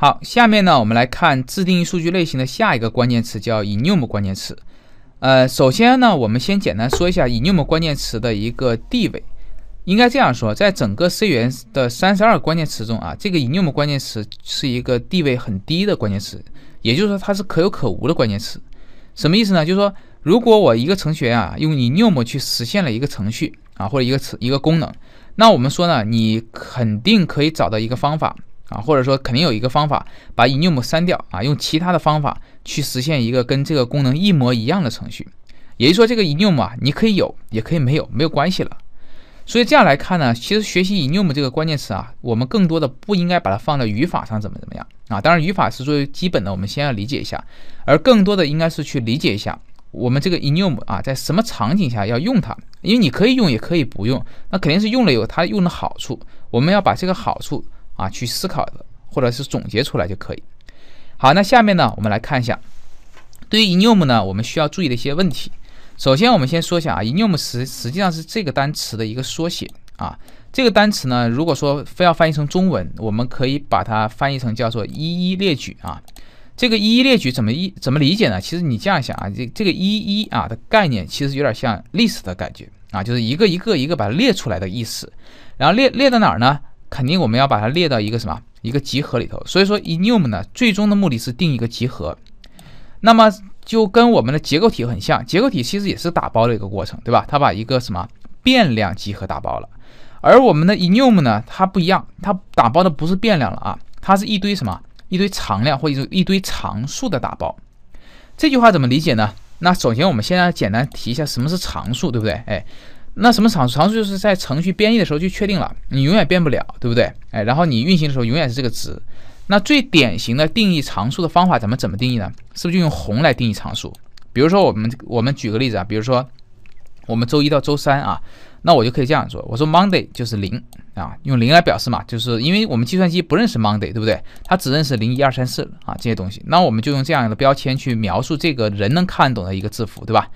好，下面呢，我们来看自定义数据类型的下一个关键词，叫 enum 关键词。呃，首先呢，我们先简单说一下 enum 关键词的一个地位。应该这样说，在整个 C 语言的三十二关键词中啊，这个 enum 关键词是一个地位很低的关键词，也就是说它是可有可无的关键词。什么意思呢？就是说，如果我一个程序员啊，用 enum 去实现了一个程序啊，或者一个词一个功能，那我们说呢，你肯定可以找到一个方法。啊，或者说肯定有一个方法把 enum 删掉啊，用其他的方法去实现一个跟这个功能一模一样的程序。也就是说，这个 enum 啊，你可以有，也可以没有，没有关系了。所以这样来看呢，其实学习 enum 这个关键词啊，我们更多的不应该把它放在语法上怎么怎么样啊。当然，语法是作为基本的，我们先要理解一下，而更多的应该是去理解一下我们这个 enum 啊，在什么场景下要用它，因为你可以用，也可以不用。那肯定是用了有它用的好处，我们要把这个好处。啊，去思考的，或者是总结出来就可以。好，那下面呢，我们来看一下，对于 enum 呢，我们需要注意的一些问题。首先，我们先说一下啊，enum 实实际上是这个单词的一个缩写啊。这个单词呢，如果说非要翻译成中文，我们可以把它翻译成叫做“一一列举”啊。这个“一一列举”怎么一怎么理解呢？其实你这样想啊，这这个“一一”啊的概念，其实有点像历史的感觉啊，就是一个一个一个把它列出来的意思。然后列列到哪儿呢？肯定我们要把它列到一个什么一个集合里头，所以说 enum 呢，最终的目的是定一个集合。那么就跟我们的结构体很像，结构体其实也是打包的一个过程，对吧？它把一个什么变量集合打包了，而我们的 enum 呢，它不一样，它打包的不是变量了啊，它是一堆什么一堆常量或者一堆常数的打包。这句话怎么理解呢？那首先我们先来简单提一下什么是常数，对不对？哎。那什么常常数就是在程序编译的时候就确定了，你永远变不了，对不对？哎，然后你运行的时候永远是这个值。那最典型的定义常数的方法，咱们怎么定义呢？是不是就用红来定义常数？比如说我们我们举个例子啊，比如说我们周一到周三啊，那我就可以这样做，我说 Monday 就是零啊，用零来表示嘛，就是因为我们计算机不认识 Monday，对不对？它只认识零一二三四啊这些东西，那我们就用这样的标签去描述这个人能看懂的一个字符，对吧？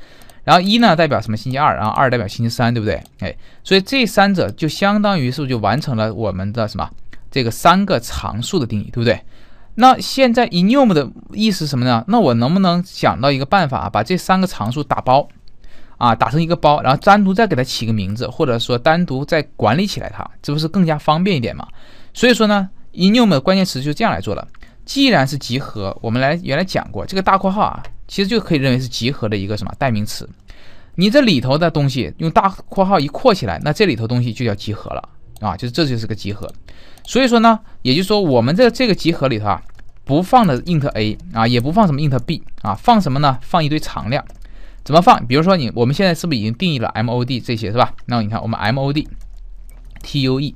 然后一呢代表什么星期二，然后二代表星期三，对不对？哎，所以这三者就相当于是不是就完成了我们的什么这个三个常数的定义，对不对？那现在 enum 的意思是什么呢？那我能不能想到一个办法，把这三个常数打包啊，打成一个包，然后单独再给它起个名字，或者说单独再管理起来它，这不是更加方便一点吗？所以说呢，enum 关键词就这样来做了。既然是集合，我们来原来讲过这个大括号啊，其实就可以认为是集合的一个什么代名词。你这里头的东西用大括号一括起来，那这里头东西就叫集合了啊，就是这就是个集合。所以说呢，也就是说我们在这个集合里头啊，不放的 int a 啊，也不放什么 int b 啊，放什么呢？放一堆常量。怎么放？比如说你我们现在是不是已经定义了 mod 这些是吧？那你看我们 mod t u e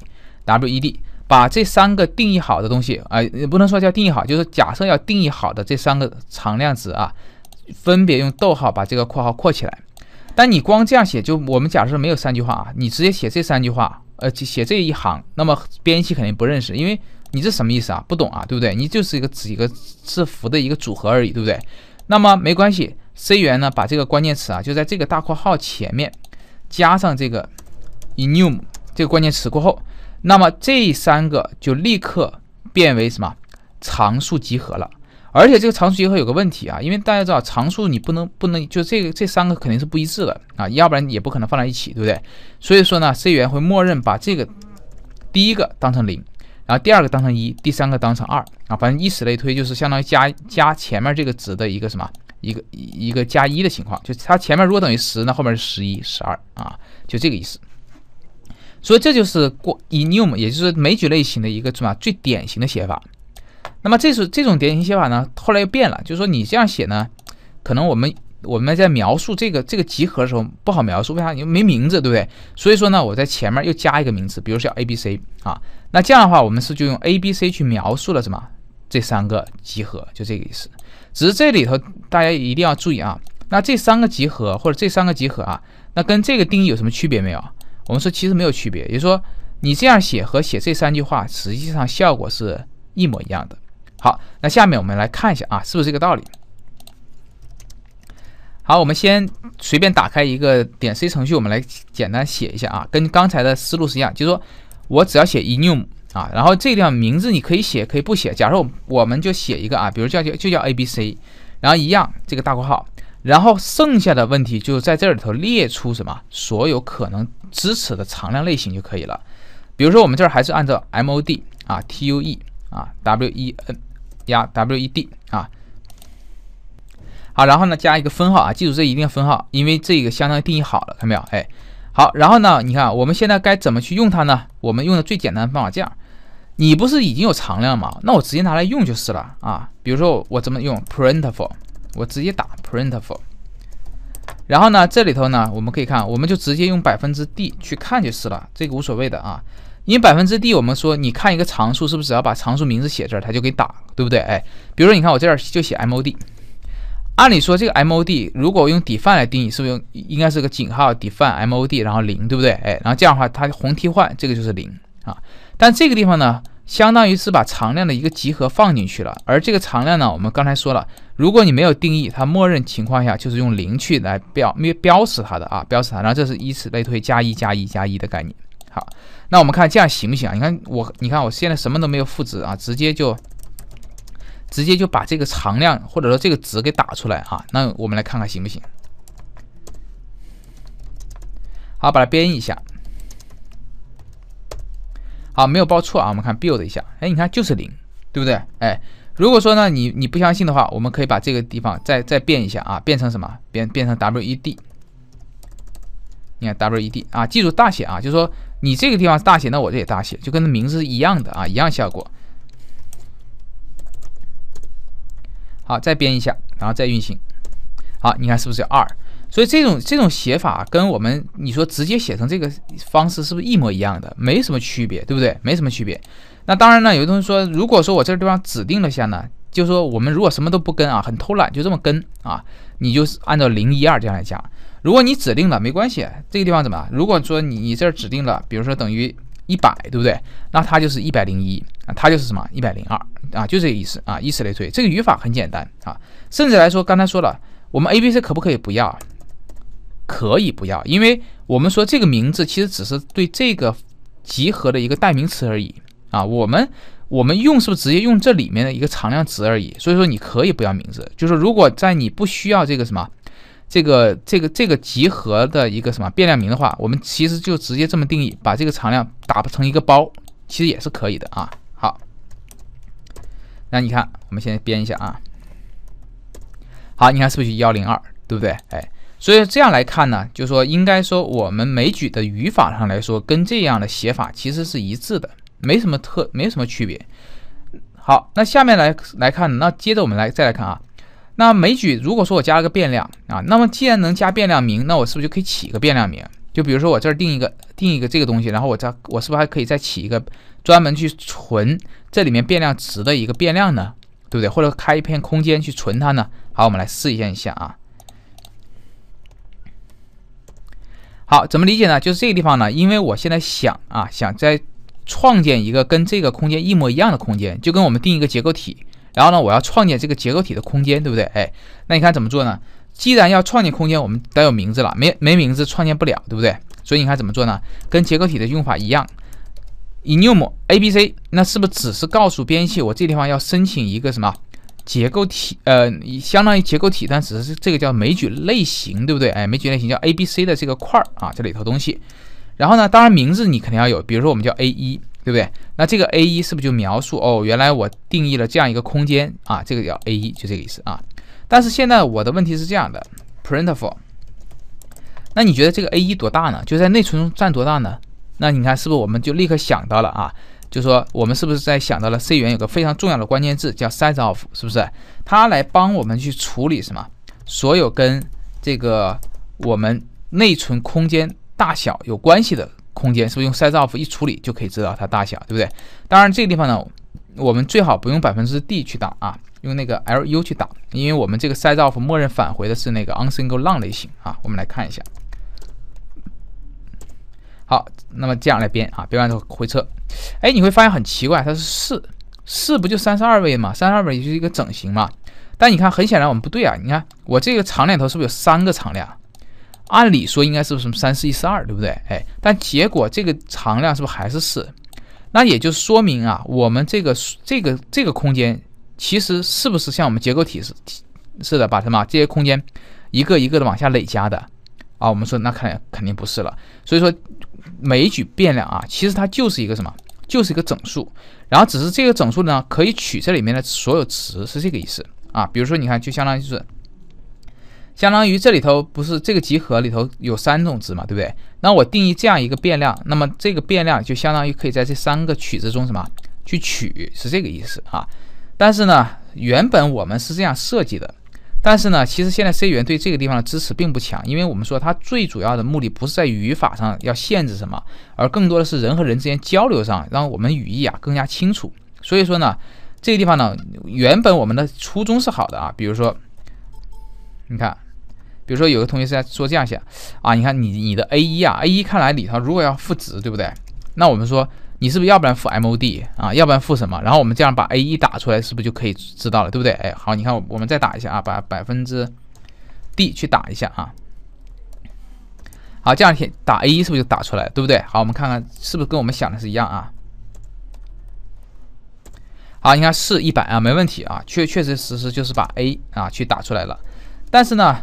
w e d 把这三个定义好的东西啊，也不能说叫定义好，就是假设要定义好的这三个常量值啊，分别用逗号把这个括号括起来。但你光这样写，就我们假设没有三句话啊，你直接写这三句话，呃，写这一行，那么编译器肯定不认识，因为你这什么意思啊？不懂啊，对不对？你就是一个几个字符的一个组合而已，对不对？那么没关系，C 源呢，把这个关键词啊，就在这个大括号前面加上这个 enum 这个关键词过后。那么这三个就立刻变为什么常数集合了，而且这个常数集合有个问题啊，因为大家知道常数你不能不能就这个这三个肯定是不一致的啊，要不然也不可能放在一起，对不对？所以说呢，C 语言会默认把这个第一个当成零，然后第二个当成一，第三个当成二啊，反正以此类推就是相当于加加前面这个值的一个什么一个一个加一的情况，就它前面如果等于十，那后面是十一、十二啊，就这个意思。所以这就是过 enum，也就是枚举类型的一个什么最典型的写法。那么这是这种典型写法呢？后来又变了，就是说你这样写呢，可能我们我们在描述这个这个集合的时候不好描述，为啥？因为没名字，对不对？所以说呢，我在前面又加一个名字，比如叫 A、B、C 啊。那这样的话，我们是就用 A、B、C 去描述了什么？这三个集合，就这个意思。只是这里头大家一定要注意啊，那这三个集合或者这三个集合啊，那跟这个定义有什么区别没有？我们说其实没有区别，也就是说你这样写和写这三句话实际上效果是一模一样的。好，那下面我们来看一下啊，是不是这个道理？好，我们先随便打开一个点 C 程序，我们来简单写一下啊，跟刚才的思路是一样，就是说我只要写 enum 啊，然后这地方名字你可以写可以不写，假如我们就写一个啊，比如叫就叫 A B C，然后一样这个大括号。然后剩下的问题就在这里头列出什么所有可能支持的常量类型就可以了。比如说我们这儿还是按照 M O D 啊 T U E 啊 W E N 加 W E D 啊。好，然后呢加一个分号啊，记住这一定要分号，因为这个相当于定义好了，看到没有？哎，好，然后呢，你看我们现在该怎么去用它呢？我们用的最简单的方法这样，你不是已经有常量吗？那我直接拿来用就是了啊。比如说我怎么用 print for。我直接打 printf，然后呢，这里头呢，我们可以看，我们就直接用百分之 d 去看就是了，这个无所谓的啊。因为百分之 d，我们说你看一个常数是不是只要把常数名字写这儿，它就给打了，对不对？哎，比如说你看我这儿就写 mod，按理说这个 mod 如果用 define 来定义，是不是用应该是个井号 define mod 然后零，对不对？哎，然后这样的话它红替换，这个就是零啊。但这个地方呢？相当于是把常量的一个集合放进去了，而这个常量呢，我们刚才说了，如果你没有定义，它默认情况下就是用零去来标标标识它的啊，标识它。然后这是以此类推，加一、加一、加一的概念。好，那我们看这样行不行啊？你看我，你看我现在什么都没有赋值啊，直接就直接就把这个常量或者说这个值给打出来啊。那我们来看看行不行？好，把它编译一下。啊，没有报错啊。我们看 build 一下，哎，你看就是零，对不对？哎，如果说呢你你不相信的话，我们可以把这个地方再再变一下啊，变成什么？变变成 W E D。你看 W E D 啊，记住大写啊，就是说你这个地方是大写，那我这也大写，就跟名字是一样的啊，一样效果。好，再编一下，然后再运行。好，你看是不是二？所以这种这种写法跟我们你说直接写成这个方式是不是一模一样的，没什么区别，对不对？没什么区别。那当然呢，有的同学说，如果说我这个地方指定了下呢，就说我们如果什么都不跟啊，很偷懒，就这么跟啊，你就是按照零一二这样来加。如果你指定了，没关系，这个地方怎么如果说你你这儿指定了，比如说等于一百，对不对？那它就是一百零一啊，它就是什么？一百零二啊，就这个意思啊，以此类推，这个语法很简单啊。甚至来说，刚才说了，我们 A B C 可不可以不要？可以不要，因为我们说这个名字其实只是对这个集合的一个代名词而已啊。我们我们用是不是直接用这里面的一个常量值而已？所以说你可以不要名字，就是如果在你不需要这个什么这个这个这个集合的一个什么变量名的话，我们其实就直接这么定义，把这个常量打成一个包，其实也是可以的啊。好，那你看我们先编一下啊。好，你看是不是幺零二，对不对？哎。所以这样来看呢，就说应该说我们枚举的语法上来说，跟这样的写法其实是一致的，没什么特，没什么区别。好，那下面来来看，那接着我们来再来看啊。那枚举如果说我加了个变量啊，那么既然能加变量名，那我是不是就可以起一个变量名？就比如说我这儿定一个定一个这个东西，然后我再我是不是还可以再起一个专门去存这里面变量值的一个变量呢？对不对？或者开一片空间去存它呢？好，我们来试一下一下啊。好，怎么理解呢？就是这个地方呢，因为我现在想啊，想再创建一个跟这个空间一模一样的空间，就跟我们定一个结构体，然后呢，我要创建这个结构体的空间，对不对？哎，那你看怎么做呢？既然要创建空间，我们得有名字了，没没名字创建不了，对不对？所以你看怎么做呢？跟结构体的用法一样，enum abc，那是不是只是告诉编译我这地方要申请一个什么？结构体，呃，相当于结构体，但只是这个叫枚举类型，对不对？哎，枚举类型叫 A B C 的这个块儿啊，这里头东西。然后呢，当然名字你肯定要有，比如说我们叫 A 一，对不对？那这个 A 一是不是就描述哦，原来我定义了这样一个空间啊，这个叫 A 一，就这个意思啊。但是现在我的问题是这样的，printf，那你觉得这个 A 一多大呢？就在内存中占多大呢？那你看是不是我们就立刻想到了啊？就说我们是不是在想到了 C 源有个非常重要的关键字叫 size_of，是不是？它来帮我们去处理什么？所有跟这个我们内存空间大小有关系的空间，是不是用 size_of 一处理就可以知道它大小，对不对？当然这个地方呢，我们最好不用百分之 d 去挡啊，用那个 l u 去挡，因为我们这个 size_of 默认返回的是那个 u n s i n g l e long 类型啊。我们来看一下。好，那么这样来编啊，编完之后回撤，哎，你会发现很奇怪，它是四四不就三十二位嘛，三十二位就是一个整形嘛。但你看，很显然我们不对啊。你看我这个常量头是不是有三个常量？按理说应该是什么三四一四二，对不对？哎，但结果这个常量是不是还是四？那也就说明啊，我们这个这个这个空间其实是不是像我们结构体是是的，把什么这些空间一个一个的往下累加的啊？我们说那看肯定不是了，所以说。每一举变量啊，其实它就是一个什么，就是一个整数，然后只是这个整数呢，可以取这里面的所有值，是这个意思啊。比如说，你看，就相当于就是，相当于这里头不是这个集合里头有三种值嘛，对不对？那我定义这样一个变量，那么这个变量就相当于可以在这三个取值中什么去取，是这个意思啊。但是呢，原本我们是这样设计的。但是呢，其实现在 C 语言对这个地方的支持并不强，因为我们说它最主要的目的不是在语法上要限制什么，而更多的是人和人之间交流上，让我们语义啊更加清楚。所以说呢，这个地方呢，原本我们的初衷是好的啊。比如说，你看，比如说有个同学是在说这样写啊，你看你你的 a 一啊 a 一看来里头如果要赋值，对不对？那我们说。你是不是要不然负 MOD 啊，要不然负什么？然后我们这样把 A 一打出来，是不是就可以知道了，对不对？哎，好，你看，我们再打一下啊，把百分之 D 去打一下啊。好，这样填打 A 一是不是就打出来对不对？好，我们看看是不是跟我们想的是一样啊。好，你看是一百啊，没问题啊，确确实实实就是把 A 啊去打出来了。但是呢，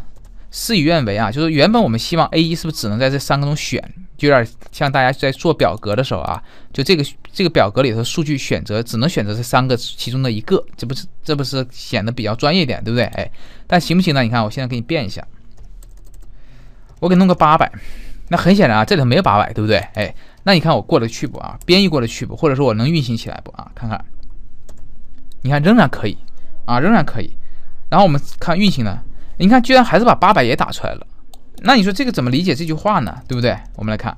事与愿违啊，就是原本我们希望 A 一是不是只能在这三个中选？有点像大家在做表格的时候啊，就这个这个表格里头数据选择只能选择这三个其中的一个，这不是这不是显得比较专业点，对不对？哎，但行不行呢？你看我现在给你变一下，我给弄个八百，那很显然啊，这里头没有八百，对不对？哎，那你看我过得去不啊？编译过得去不？或者说我能运行起来不啊？看看，你看仍然可以啊，仍然可以。然后我们看运行呢，你看居然还是把八百也打出来了。那你说这个怎么理解这句话呢？对不对？我们来看。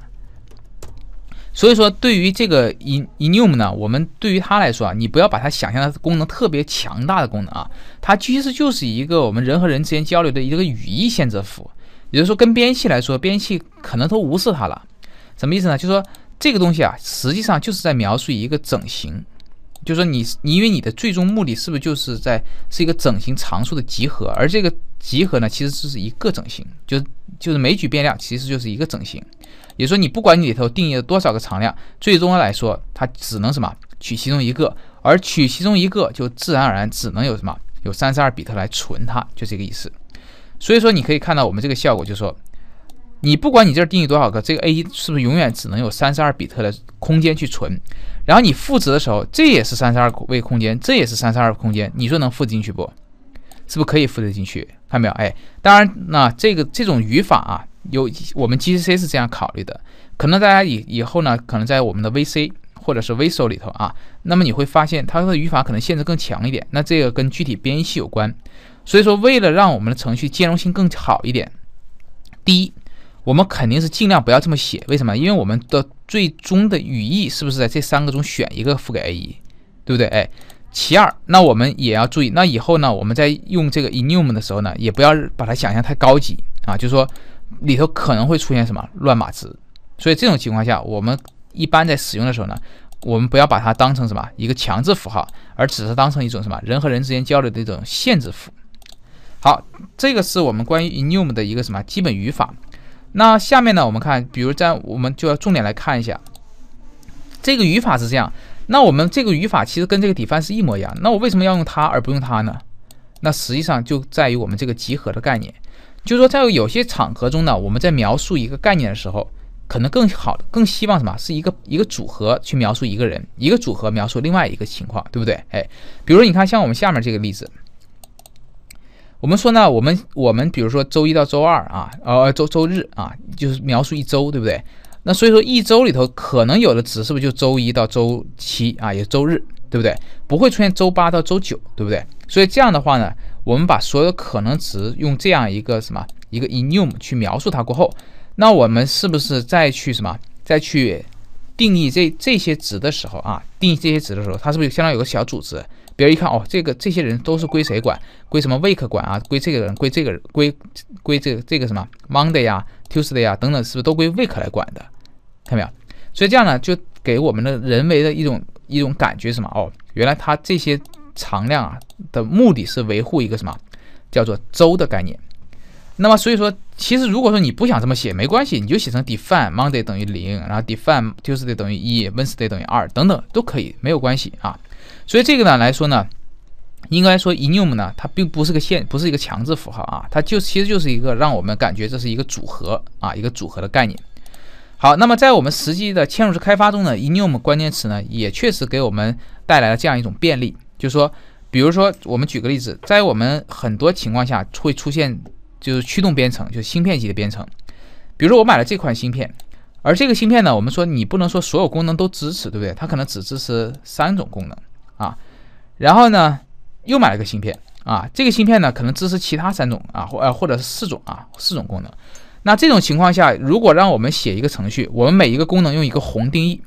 所以说，对于这个 in i n u m 呢，我们对于它来说啊，你不要把它想象它功能特别强大的功能啊，它其实就是一个我们人和人之间交流的一个语义限制符。也就是说，跟编译来说，编译可能都无视它了。什么意思呢？就是说这个东西啊，实际上就是在描述一个整形。就是说，你你因为你的最终目的是不是就是在是一个整形常数的集合，而这个集合呢，其实就是一个整形，就就是每举变量其实就是一个整形，也说你不管你里头定义了多少个常量，最终来说它只能什么取其中一个，而取其中一个就自然而然只能有什么有三十二比特来存它，就这个意思。所以说你可以看到我们这个效果，就是说。你不管你这儿定义多少个，这个 a 是不是永远只能有三十二比特的空间去存？然后你赋值的时候，这也是三十二位空间，这也是三十二空间，你说能赋进去不？是不是可以赋值进去？看到没有？哎，当然，那这个这种语法啊，有我们 GCC 是这样考虑的。可能大家以以后呢，可能在我们的 VC 或者是 Visual 里头啊，那么你会发现它的语法可能限制更强一点。那这个跟具体编译器有关。所以说，为了让我们的程序兼容性更好一点，第一。我们肯定是尽量不要这么写，为什么？因为我们的最终的语义是不是在这三个中选一个付给 A 一，对不对？哎，其二，那我们也要注意，那以后呢，我们在用这个 enum 的时候呢，也不要把它想象太高级啊，就是说里头可能会出现什么乱码值。所以这种情况下，我们一般在使用的时候呢，我们不要把它当成什么一个强制符号，而只是当成一种什么人和人之间交流的一种限制符。好，这个是我们关于 enum 的一个什么基本语法。那下面呢？我们看，比如在我们就要重点来看一下这个语法是这样。那我们这个语法其实跟这个底翻是一模一样。那我为什么要用它而不用它呢？那实际上就在于我们这个集合的概念。就是说，在有些场合中呢，我们在描述一个概念的时候，可能更好、更希望什么？是一个一个组合去描述一个人，一个组合描述另外一个情况，对不对？哎，比如你看，像我们下面这个例子。我们说呢，我们我们比如说周一到周二啊，呃周周日啊，就是描述一周，对不对？那所以说一周里头可能有的值是不是就周一到周七啊，也周日，对不对？不会出现周八到周九，对不对？所以这样的话呢，我们把所有可能值用这样一个什么一个 enum 去描述它过后，那我们是不是再去什么再去定义这这些值的时候啊，定义这些值的时候，它是不是相当于有个小组织？别人一看，哦，这个这些人都是归谁管？归什么 week 管啊？归这个人，归这个人，归归这个、这个什么 Monday 呀，Tuesday 呀，等等，是不是都归 week 来管的？看到没有？所以这样呢，就给我们的人为的一种一种感觉什么？哦，原来他这些常量啊的目的是维护一个什么叫做周的概念。那么所以说，其实如果说你不想这么写，没关系，你就写成 define Monday 等于零，然后 define Tuesday 等于一，Wednesday 等于二，等等都可以，没有关系啊。所以这个呢来说呢，应该说 enum 呢，它并不是个限，不是一个强制符号啊，它就其实就是一个让我们感觉这是一个组合啊，一个组合的概念。好，那么在我们实际的嵌入式开发中呢，enum 关键词呢，也确实给我们带来了这样一种便利，就是说，比如说我们举个例子，在我们很多情况下会出现就是驱动编程，就是芯片级的编程。比如说我买了这款芯片，而这个芯片呢，我们说你不能说所有功能都支持，对不对？它可能只支持三种功能。啊，然后呢，又买了个芯片啊。这个芯片呢，可能支持其他三种啊，或呃或者是四种啊，四种功能。那这种情况下，如果让我们写一个程序，我们每一个功能用一个宏定义，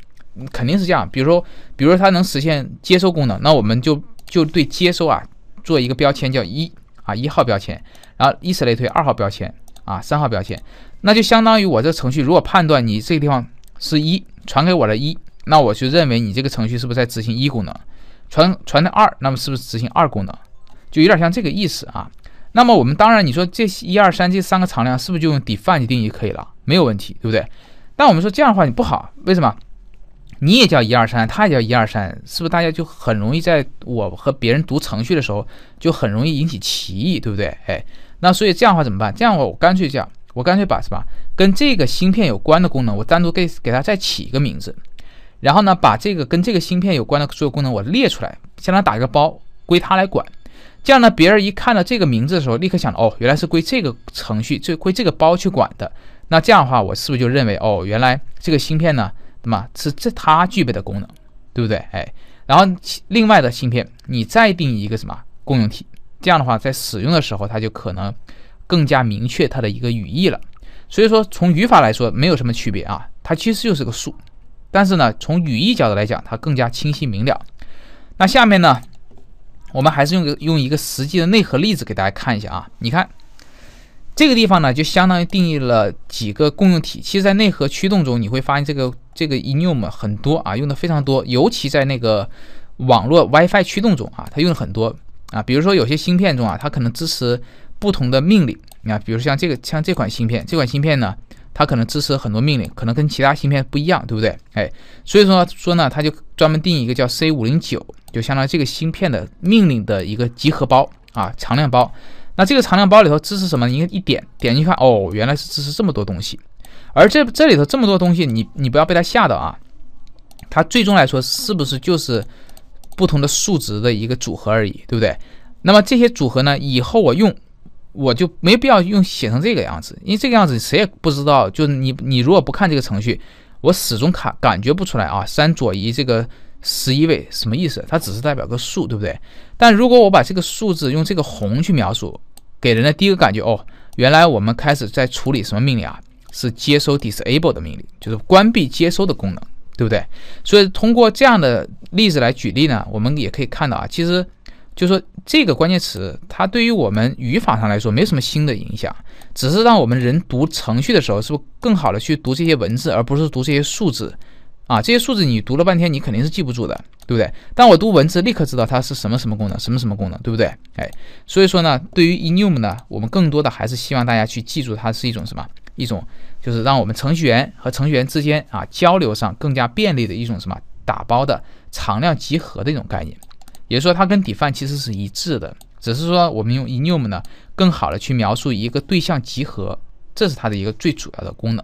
肯定是这样。比如说，比如说它能实现接收功能，那我们就就对接收啊做一个标签叫一啊一号标签，然后以此类推，二号标签啊三号标签，那就相当于我这程序如果判断你这个地方是一传给我的一，那我就认为你这个程序是不是在执行一功能。传传的二，那么是不是执行二功能，就有点像这个意思啊？那么我们当然你说这一二三这三个常量是不是就用 define 定义可以了，没有问题，对不对？但我们说这样的话你不好，为什么？你也叫一二三，他也叫一二三，是不是大家就很容易在我和别人读程序的时候就很容易引起歧义，对不对？哎，那所以这样的话怎么办？这样的话我干脆这样，我干脆把什么跟这个芯片有关的功能，我单独给给它再起一个名字。然后呢，把这个跟这个芯片有关的所有功能我列出来，相当于打一个包，归它来管。这样呢，别人一看到这个名字的时候，立刻想到，哦，原来是归这个程序，这归这个包去管的。那这样的话，我是不是就认为，哦，原来这个芯片呢，那么是这它具备的功能，对不对？哎，然后另外的芯片，你再定一个什么共用体，这样的话，在使用的时候，它就可能更加明确它的一个语义了。所以说，从语法来说没有什么区别啊，它其实就是个数，但是呢，从语义角度来讲，它更加清晰明了。那下面呢，我们还是用用一个实际的内核例子给大家看一下啊。你看，这个地方呢，就相当于定义了几个共用体。其实，在内核驱动中，你会发现这个这个 enum 很多啊，用的非常多。尤其在那个网络 WiFi 驱动中啊，它用的很多啊。比如说，有些芯片中啊，它可能支持不同的命令。你看，比如像这个像这款芯片，这款芯片呢。它可能支持很多命令，可能跟其他芯片不一样，对不对？哎，所以说说呢，它就专门定一个叫 C 五零九，就相当于这个芯片的命令的一个集合包啊，常量包。那这个常量包里头支持什么？你一点点进去看，哦，原来是支持这么多东西。而这这里头这么多东西，你你不要被它吓到啊！它最终来说是不是就是不同的数值的一个组合而已，对不对？那么这些组合呢，以后我用。我就没必要用写成这个样子，因为这个样子谁也不知道。就是你，你如果不看这个程序，我始终感感觉不出来啊。三左移这个十一位什么意思？它只是代表个数，对不对？但如果我把这个数字用这个红去描述，给人的第一个感觉哦，原来我们开始在处理什么命令啊？是接收 disable 的命令，就是关闭接收的功能，对不对？所以通过这样的例子来举例呢，我们也可以看到啊，其实就说。这个关键词，它对于我们语法上来说没什么新的影响，只是让我们人读程序的时候，是不是更好的去读这些文字，而不是读这些数字啊？这些数字你读了半天，你肯定是记不住的，对不对？但我读文字，立刻知道它是什么什么功能，什么什么功能，对不对？哎，所以说呢，对于 enum 呢，我们更多的还是希望大家去记住它是一种什么，一种就是让我们程序员和程序员之间啊交流上更加便利的一种什么打包的常量集合的一种概念。也就是说，它跟 Define 其实是一致的，只是说我们用 Enum 呢，更好的去描述一个对象集合，这是它的一个最主要的功能。